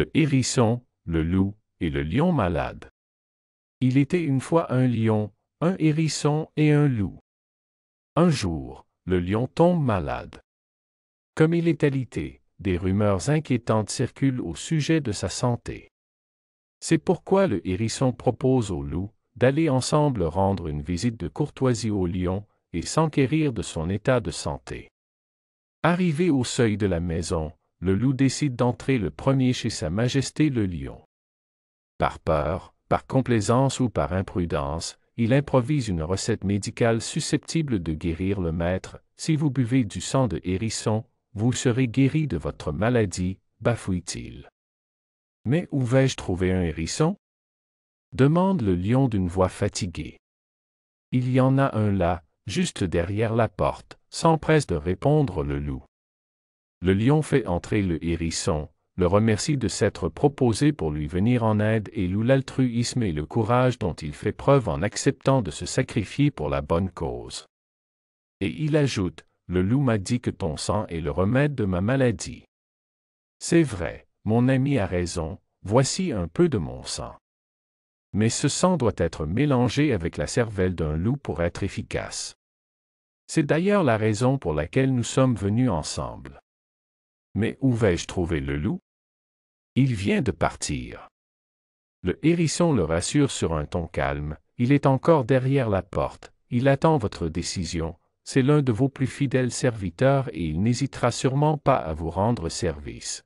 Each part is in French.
le hérisson, le loup et le lion malade. Il était une fois un lion, un hérisson et un loup. Un jour, le lion tombe malade. Comme il est alité, des rumeurs inquiétantes circulent au sujet de sa santé. C'est pourquoi le hérisson propose au loup d'aller ensemble rendre une visite de courtoisie au lion et s'enquérir de son état de santé. Arrivé au seuil de la maison, le loup décide d'entrer le premier chez Sa Majesté le lion. Par peur, par complaisance ou par imprudence, il improvise une recette médicale susceptible de guérir le maître. Si vous buvez du sang de hérisson, vous serez guéri de votre maladie, bafouille-t-il. Mais où vais-je trouver un hérisson demande le lion d'une voix fatiguée. Il y en a un là, juste derrière la porte, s'empresse de répondre le loup. Le lion fait entrer le hérisson, le remercie de s'être proposé pour lui venir en aide et loue l'altruisme et le courage dont il fait preuve en acceptant de se sacrifier pour la bonne cause. Et il ajoute, Le loup m'a dit que ton sang est le remède de ma maladie. C'est vrai, mon ami a raison, voici un peu de mon sang. Mais ce sang doit être mélangé avec la cervelle d'un loup pour être efficace. C'est d'ailleurs la raison pour laquelle nous sommes venus ensemble. Mais où vais-je trouver le loup Il vient de partir. Le hérisson le rassure sur un ton calme, il est encore derrière la porte, il attend votre décision, c'est l'un de vos plus fidèles serviteurs et il n'hésitera sûrement pas à vous rendre service.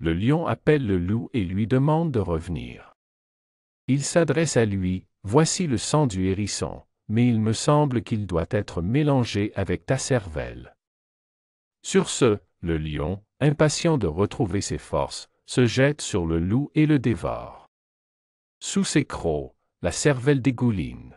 Le lion appelle le loup et lui demande de revenir. Il s'adresse à lui, Voici le sang du hérisson, mais il me semble qu'il doit être mélangé avec ta cervelle. Sur ce, le lion, impatient de retrouver ses forces, se jette sur le loup et le dévore. Sous ses crocs, la cervelle dégouline.